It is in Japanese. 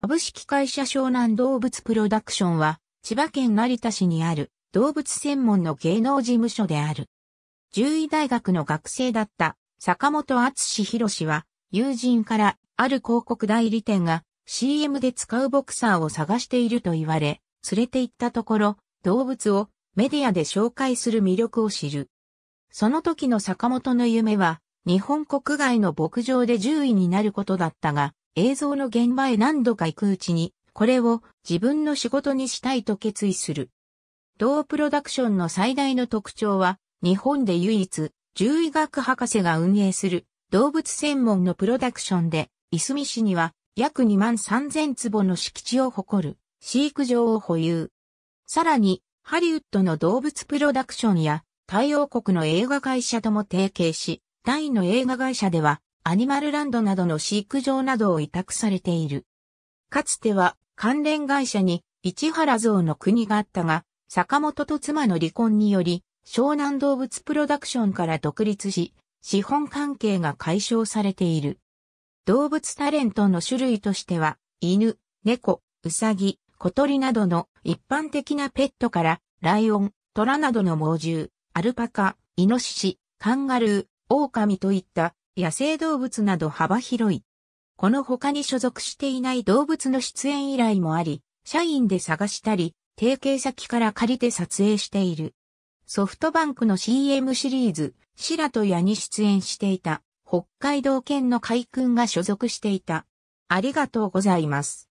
株式会社湘南動物プロダクションは、千葉県成田市にある動物専門の芸能事務所である。獣医大学の学生だった坂本厚志博士は、友人からある広告代理店が CM で使うボクサーを探していると言われ、連れて行ったところ、動物をメディアで紹介する魅力を知る。その時の坂本の夢は、日本国外の牧場で獣医になることだったが、映像の現場へ何度か行くうちに、これを自分の仕事にしたいと決意する。同プロダクションの最大の特徴は、日本で唯一、獣医学博士が運営する動物専門のプロダクションで、いすみ市には約2万3000坪の敷地を誇る飼育場を保有。さらに、ハリウッドの動物プロダクションや、太陽国の映画会社とも提携し、大の映画会社では、アニマルランドなどの飼育場などを委託されている。かつては関連会社に市原像の国があったが、坂本と妻の離婚により、湘南動物プロダクションから独立し、資本関係が解消されている。動物タレントの種類としては、犬、猫、うさぎ、小鳥などの一般的なペットから、ライオン、虎などの猛獣、アルパカ、イノシシ、カンガルー、オオカミといった野生動物など幅広い。この他に所属していない動物の出演依頼もあり、社員で探したり、提携先から借りて撮影している。ソフトバンクの CM シリーズ、ラとヤに出演していた、北海道犬の海君が所属していた。ありがとうございます。